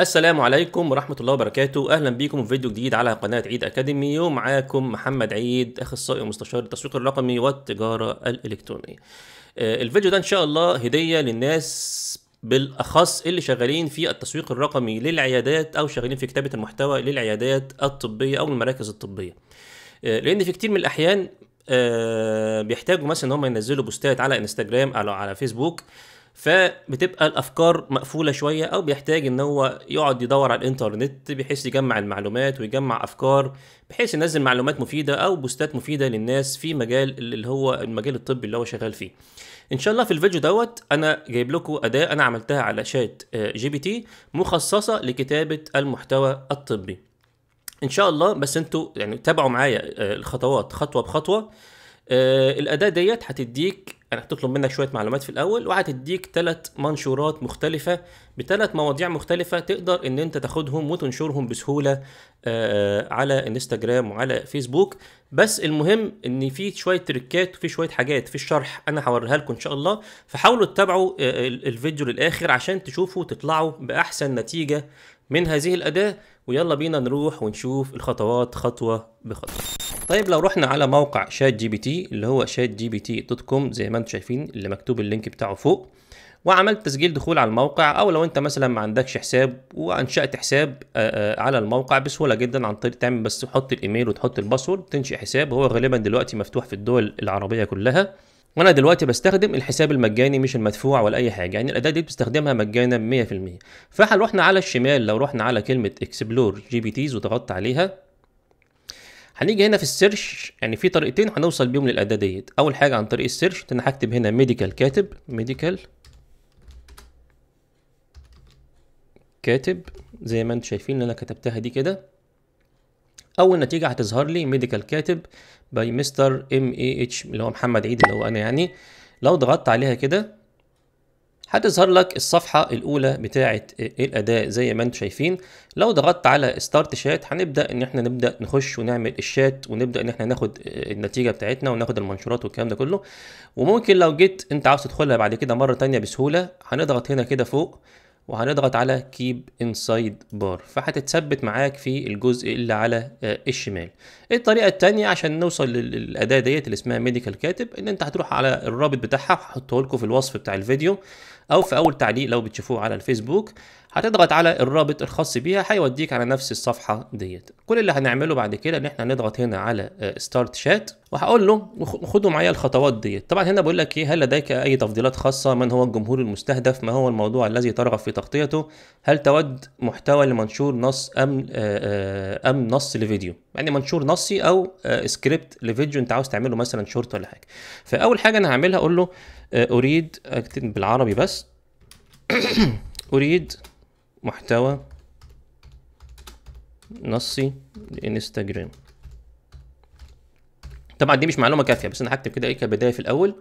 السلام عليكم ورحمة الله وبركاته أهلا بيكم في فيديو جديد على قناة عيد أكاديمي ومعاكم محمد عيد أخصائي ومستشار التسويق الرقمي والتجارة الإلكترونية آه، الفيديو ده إن شاء الله هدية للناس بالاخص اللي شغالين في التسويق الرقمي للعيادات او شغالين في كتابه المحتوى للعيادات الطبيه او المراكز الطبيه آه، لان في كتير من الاحيان آه، بيحتاجوا مثلا ان هم ينزلوا بوستات على انستجرام او على فيسبوك فبتبقى الافكار مقفوله شويه او بيحتاج ان هو يقعد يدور على الانترنت بحيث يجمع المعلومات ويجمع افكار بحيث ينزل معلومات مفيده او بوستات مفيده للناس في مجال اللي هو المجال الطبي اللي هو شغال فيه ان شاء الله في الفيديو دوت انا جايب لكم اداه انا عملتها على شات آه، جي بي تي مخصصه لكتابه المحتوى الطبي ان شاء الله بس انتوا يعني تابعوا معايا آه، الخطوات خطوه بخطوه آه، الاداه ديت هتديك انا هتطلب منك شويه معلومات في الاول وهتديك ثلاث منشورات مختلفه بثلاث مواضيع مختلفه تقدر ان انت تاخدهم وتنشرهم بسهوله آه، آه، على انستجرام وعلى فيسبوك بس المهم ان في شويه تريكات وفي شويه حاجات في الشرح انا هوريها لكم ان شاء الله فحاولوا تتابعوا آه، الفيديو للاخر عشان تشوفوا تطلعوا باحسن نتيجه من هذه الاداه ويلا بينا نروح ونشوف الخطوات خطوه بخطوه طيب لو رحنا على موقع شات جي بي تي اللي هو شات جي بي تي دوت كوم زي ما انتم شايفين اللي مكتوب اللينك بتاعه فوق وعملت تسجيل دخول على الموقع او لو انت مثلا ما عندكش حساب وانشات حساب آه، آه، على الموقع بسهوله جدا عن طريق تعمل بس تحط الايميل وتحط الباسورد تنشئ حساب هو غالبا دلوقتي مفتوح في الدول العربيه كلها وانا دلوقتي بستخدم الحساب المجاني مش المدفوع ولا اي حاجه يعني الاداه دي بتستخدمها مجانا 100% فاحنا رحنا على الشمال لو رحنا على كلمه اكسبلور جي بي تيز وضغطت عليها هنيجي هنا في السيرش يعني في طريقتين هنوصل بيهم للاداه ديت اول حاجه عن طريق السيرش انا هكتب هنا ميديكال كاتب ميديكال كاتب زي ما انتم شايفين اللي انا كتبتها دي كده اول نتيجه هتظهر لي ميديكال كاتب باي مستر ام اي اتش اللي هو محمد عيد اللي هو انا يعني لو ضغطت عليها كده هتظهر لك الصفحة الأولى بتاعة الأداة زي ما انتم شايفين لو ضغطت على ستارت شات هنبدأ إن احنا نبدأ نخش ونعمل الشات ونبدأ إن احنا ناخد النتيجة بتاعتنا وناخد المنشورات والكلام ده كله وممكن لو جيت أنت عاوز تدخلها بعد كده مرة تانية بسهولة هنضغط هنا كده فوق وهنضغط على كيب انسايد بار فهتتثبت معاك في الجزء اللي على آه، الشمال الطريقه الثانيه عشان نوصل للاداه ديت اللي اسمها ميديكال كاتب ان انت هتروح على الرابط بتاعها هحطه لكم في الوصف بتاع الفيديو او في اول تعليق لو بتشوفوه على الفيسبوك هتضغط على الرابط الخاص بيها هيوديك على نفس الصفحه ديت كل اللي هنعمله بعد كده ان احنا هنضغط هنا على ستارت آه، شات وهقول له خدوا معايا الخطوات ديت طبعا هنا بقول لك ايه هل لديك اي تفضيلات خاصه من هو الجمهور المستهدف ما هو الموضوع الذي ترغب في تغطيته هل تود محتوى لمنشور نص ام آه، آه، ام نص لفيديو يعني منشور نصي او سكريبت لفيديو انت عاوز تعمله مثلا شورت ولا حاجه فاول حاجه انا هعملها اقول له اريد اكتب بالعربي بس اريد محتوى نصي لانستجرام طبعا دي مش معلومه كافيه بس انا هكتب كده ايه كبدايه في الاول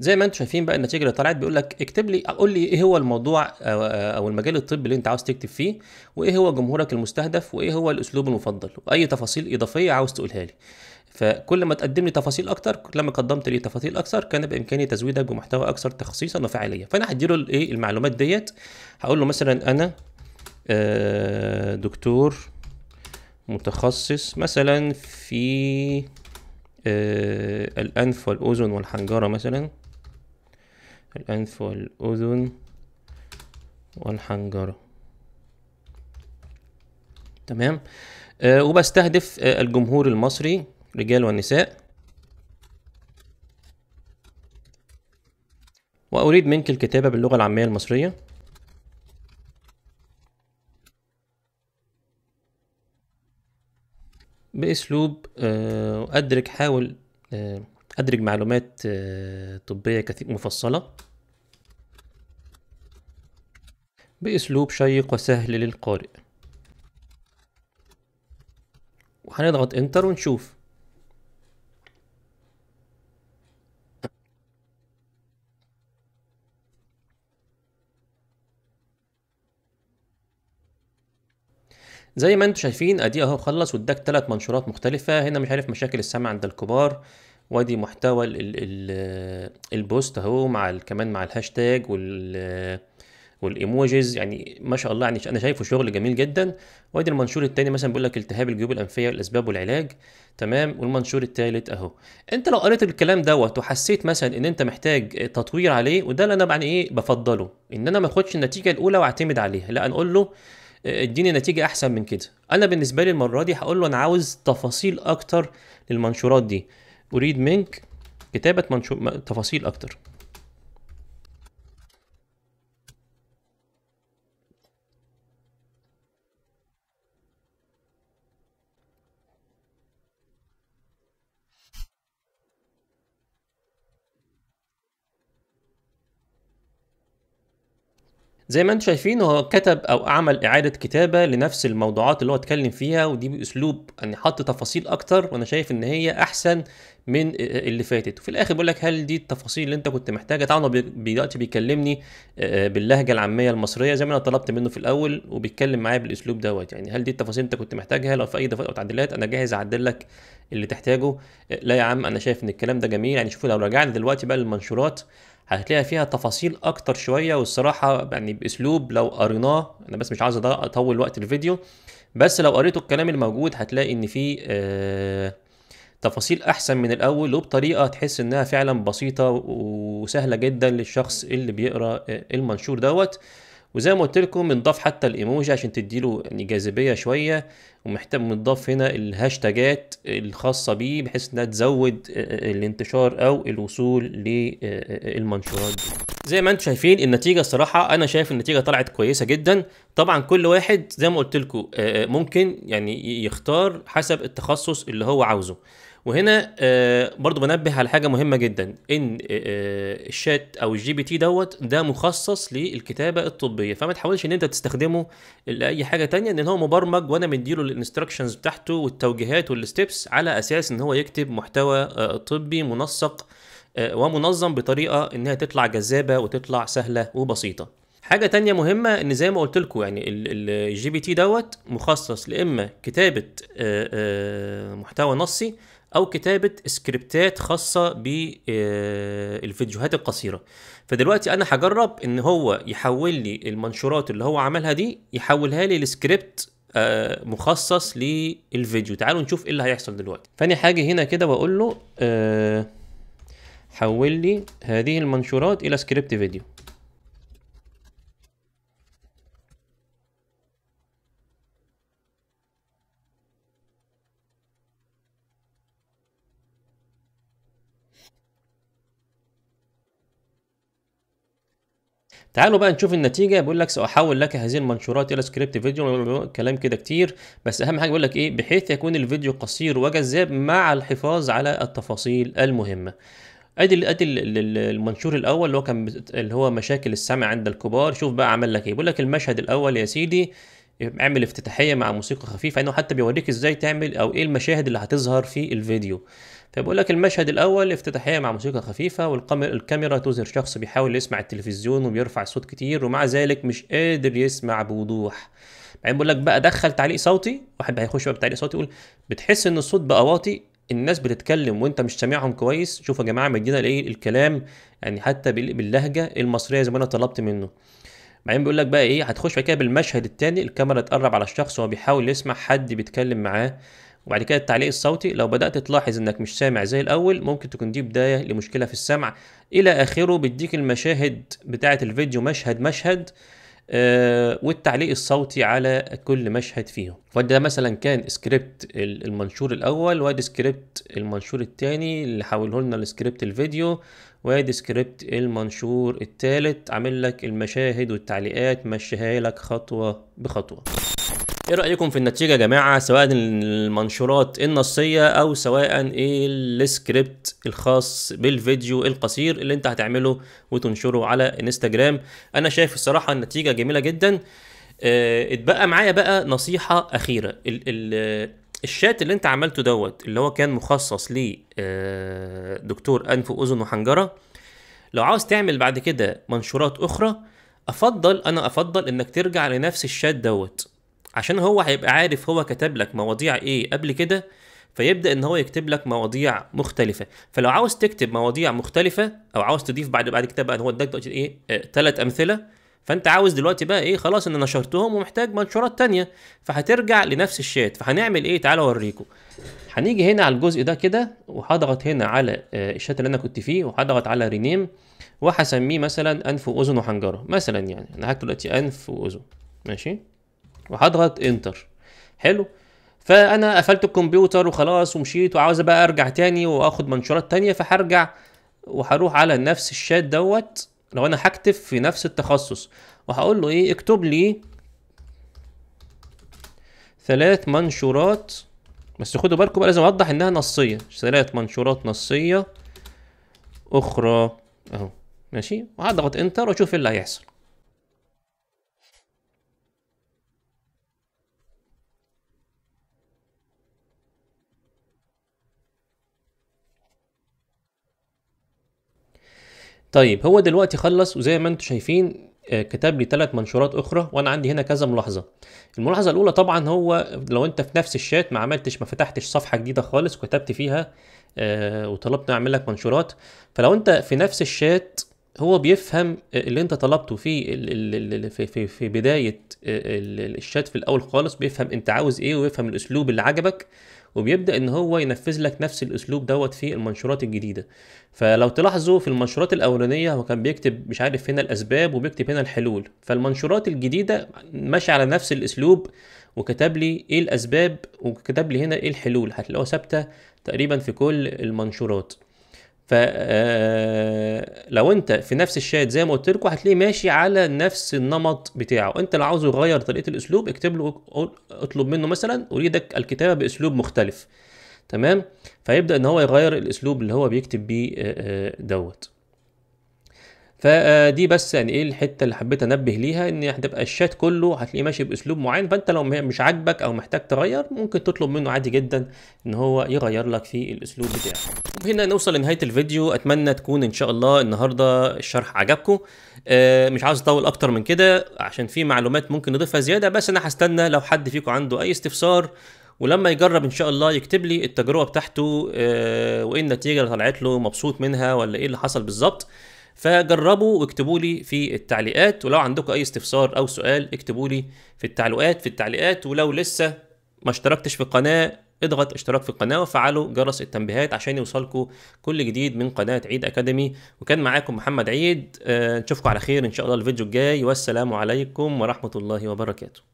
زي ما انتم شايفين بقى النتيجه اللي طلعت بيقول لك اكتب لي قول لي ايه هو الموضوع او المجال الطبي اللي انت عاوز تكتب فيه وايه هو جمهورك المستهدف وايه هو الاسلوب المفضل واي تفاصيل اضافيه عاوز تقولها لي فكل ما تقدم لي تفاصيل اكتر كل ما قدمت لي تفاصيل اكتر كان بامكاني تزويدك بمحتوى اكثر تخصيصا وفعاليه فانا هديله الايه المعلومات ديت هقول له مثلا انا آه، دكتور متخصص مثلا في آه، الانف والاذن والحنجره مثلا الانف والاذن والحنجره تمام أه وبستهدف آه، الجمهور المصري الرجال والنساء وأريد منك الكتابة باللغة العامية المصرية بأسلوب آه، أدرك حاول آه، أدرج معلومات آه، طبية كثير مفصلة بأسلوب شيق وسهل للقارئ وهنضغط انتر ونشوف زي ما انتم شايفين ادي اهو خلص واداك ثلاث منشورات مختلفه هنا مش عارف مشاكل السمع عند الكبار وادي محتوى الـ الـ الـ البوست اهو مع كمان مع الهاشتاج وال والايموجيز يعني ما شاء الله يعني انا شايفه شغل جميل جدا وادي المنشور الثاني مثلا بيقول لك التهاب الجيوب الانفيه والاسباب والعلاج تمام والمنشور الثالث اهو انت لو قريت الكلام دوت وحسيت مثلا ان انت محتاج تطوير عليه وده اللي انا يعني ايه بفضله ان انا ما اخدش النتيجه الاولى واعتمد عليها لا انا اقول له اديني نتيجه احسن من كده انا بالنسبه لي المره دي هقول له انا عاوز تفاصيل اكتر للمنشورات دي اريد منك كتابه منشور تفاصيل اكتر زي ما انتم شايفين هو كتب او عمل اعاده كتابه لنفس الموضوعات اللي هو اتكلم فيها ودي باسلوب ان يعني حط تفاصيل اكتر وانا شايف ان هي احسن من اللي فاتت وفي الاخر بيقول لك هل دي التفاصيل اللي انت كنت محتاجها طبعا هو دلوقتي بيكلمني آه، آه، باللهجه العاميه المصريه زي ما انا طلبت منه في الاول وبيتكلم معايا بالاسلوب دوت يعني هل دي التفاصيل اللي انت كنت محتاجها لو في اي دفات او تعديلات انا جاهز اعدل لك اللي تحتاجه آه، لا يا عم انا شايف ان الكلام ده جميل يعني شوفوا لو رجعنا دلوقتي بقى للمنشورات هتلاقي فيها تفاصيل اكتر شويه والصراحه يعني باسلوب لو قريناه انا بس مش عايز اطول وقت الفيديو بس لو قريتوا الكلام الموجود هتلاقي ان فيه آه تفاصيل احسن من الاول وبطريقه تحس انها فعلا بسيطه وسهله جدا للشخص اللي بيقرا المنشور دوت وزي ما قلت لكم بنضاف حتى الايموجي عشان تديله يعني جاذبيه شويه ومحتاج بنضاف هنا الهاشتاجات الخاصه بيه بحيث انها تزود الانتشار او الوصول للمنشورات دي زي ما انتم شايفين النتيجه الصراحه انا شايف النتيجه طلعت كويسه جدا طبعا كل واحد زي ما قلت لكم آه، آه، ممكن يعني يختار حسب التخصص اللي هو عاوزه وهنا آه، برضو بنبه على حاجه مهمه جدا ان آه، آه، الشات او الجي بي تي دوت ده مخصص للكتابه الطبيه فما تحاولش ان انت تستخدمه لاي حاجه تانية لان هو مبرمج وانا مديله الانستراكشنز بتاعته والتوجيهات والستبس على اساس ان هو يكتب محتوى طبي منسق ومنظم بطريقه انها تطلع جذابه وتطلع سهله وبسيطه حاجه تانية مهمه ان زي ما قلت لكم يعني الجي بي تي دوت مخصص لاما كتابه محتوى نصي او كتابه سكريبتات خاصه بالفيديوهات آه، القصيره فدلوقتي انا هجرب ان هو يحول لي المنشورات اللي هو عملها دي يحولها لي لسكريبت آه، مخصص للفيديو تعالوا نشوف ايه اللي هيحصل دلوقتي فاني حاجه هنا كده واقول له آه، حول لي هذه المنشورات الى سكريبت فيديو تعالوا بقى نشوف النتيجه بيقول لك ساحول لك هذه المنشورات الى سكريبت فيديو كلام كده كتير بس اهم حاجه بيقول لك ايه بحيث يكون الفيديو قصير وجذاب مع الحفاظ على التفاصيل المهمه ادي ادي المنشور الاول اللي هو كان اللي هو مشاكل السمع عند الكبار شوف بقى عمل لك ايه بيقول لك المشهد الاول يا سيدي اعمل افتتاحيه مع موسيقى خفيفه انه حتى بيوريك ازاي تعمل او ايه المشاهد اللي هتظهر في الفيديو فبيقول لك المشهد الاول افتتاحيه مع موسيقى خفيفه والكاميرا تظهر شخص بيحاول يسمع التلفزيون وبيرفع صوت كتير ومع ذلك مش قادر يسمع بوضوح بعدين بيقول لك بقى دخل تعليق صوتي واحد هيخش بقى بتعليق صوتي يقول بتحس ان الصوت بقى واطي الناس بتتكلم وانت مش سامعهم كويس شوفوا يا جماعه مدينا الايه الكلام يعني حتى باللهجه المصريه زي ما انا طلبت منه بعدين بيقول لك بقى ايه هتخش بعد كده بالمشهد الثاني الكاميرا تقرب على الشخص وهو بيحاول يسمع حد بيتكلم معاه وبعد كده التعليق الصوتي لو بدأت تلاحظ انك مش سامع زي الاول ممكن تكون دي بداية لمشكلة في السمع الى اخره بيديك المشاهد بتاعة الفيديو مشهد مشهد آه والتعليق الصوتي على كل مشهد فيهم فده مثلا كان سكريبت المنشور الاول وادي سكريبت المنشور الثاني اللي حوله لنا لسكريبت الفيديو وادي سكريبت المنشور الثالث عامل لك المشاهد والتعليقات مشيها لك خطوه بخطوه ايه رايكم في النتيجه يا جماعه سواء المنشورات النصيه او سواء السكريبت الخاص بالفيديو القصير اللي انت هتعمله وتنشره على انستجرام انا شايف الصراحه النتيجه جميله جدا اه، اتبقى معايا بقى نصيحه اخيره ال ال الشات اللي انت عملته دوت اللي هو كان مخصص ل آه، دكتور انف واذن وحنجره لو عاوز تعمل بعد كده منشورات اخرى افضل انا افضل انك ترجع لنفس الشات دوت عشان هو هيبقى عارف هو كتب لك مواضيع ايه قبل كده فيبدا ان هو يكتب لك مواضيع مختلفه فلو عاوز تكتب مواضيع مختلفه او عاوز تضيف بعد بعد كده بقى هو اداك ايه ثلاث آه، امثله فانت عاوز دلوقتي بقى ايه خلاص انا نشرتهم ومحتاج منشورات تانية فهترجع لنفس الشات فهنعمل ايه تعالى اوريكم هنيجي هنا على الجزء ده كده وهضغط هنا على آه، الشات اللي انا كنت فيه وهضغط على رينيم وهسميه مثلا انف واذن وحنجره مثلا يعني انا هكتب دلوقتي انف واذن ماشي وهضغط انتر حلو فانا قفلت الكمبيوتر وخلاص ومشيت وعاوز بقى ارجع تاني واخد منشورات تانية فهرجع وهروح على نفس الشات دوت لو انا هكتب في نفس التخصص وهقول له ايه اكتب لي ثلاث منشورات بس خدوا بالكم بقى لازم اوضح انها نصيه ثلاث منشورات نصيه اخرى اهو ماشي وهضغط انتر واشوف ايه اللي هيحصل طيب هو دلوقتي خلص وزي ما انتم شايفين آه، كتب لي ثلاث منشورات اخرى وانا عندي هنا كذا ملاحظه الملاحظه الاولى طبعا هو لو انت في نفس الشات ما عملتش ما فتحتش صفحه جديده خالص وكتبت فيها آه، وطلبت اعمل لك منشورات فلو انت في نفس الشات هو بيفهم آه، اللي انت طلبته في في, في بدايه الشات في الاول خالص بيفهم انت عاوز ايه ويفهم الاسلوب اللي عجبك وبيبدا ان هو ينفذ لك نفس الاسلوب دوت في المنشورات الجديده فلو تلاحظوا في المنشورات الاولانيه هو كان بيكتب مش عارف هنا الاسباب وبيكتب هنا الحلول فالمنشورات الجديده ماشيه على نفس الاسلوب وكتب لي ايه الاسباب وكتب لي هنا ايه الحلول هتلاقوها ثابته تقريبا في كل المنشورات فلو آه، انت في نفس الشات زي ما قلت لكم هتلاقيه ماشي على نفس النمط بتاعه انت لو عاوز يغير طريقه الاسلوب اكتب له اطلب منه مثلا اريدك الكتابه باسلوب مختلف تمام فيبدا ان هو يغير الاسلوب اللي هو بيكتب بيه آه، آه، دوت فدي بس يعني ايه الحته اللي حبيت انبه ليها ان يعني هتبقى الشات كله هتلاقيه ماشي باسلوب معين فانت لو مش عاجبك او محتاج تغير ممكن تطلب منه عادي جدا ان هو يغير لك في الاسلوب بتاعه. وهنا نوصل لنهايه الفيديو اتمنى تكون ان شاء الله النهارده الشرح عجبكم آه، مش عاوز اطول اكتر من كده عشان في معلومات ممكن نضيفها زياده بس انا هستنى لو حد فيكم عنده اي استفسار ولما يجرب ان شاء الله يكتب لي التجربه بتاعته آه، وايه النتيجه اللي طلعت له مبسوط منها ولا ايه اللي حصل بالظبط فجربوا واكتبوا لي في التعليقات ولو عندكم اي استفسار او سؤال اكتبوا لي في التعليقات في التعليقات ولو لسه ما اشتركتش في القناه اضغط اشتراك في القناه وفعلوا جرس التنبيهات عشان يوصلكم كل جديد من قناه عيد اكاديمي وكان معاكم محمد عيد آه، نشوفكم على خير ان شاء الله الفيديو الجاي والسلام عليكم ورحمه الله وبركاته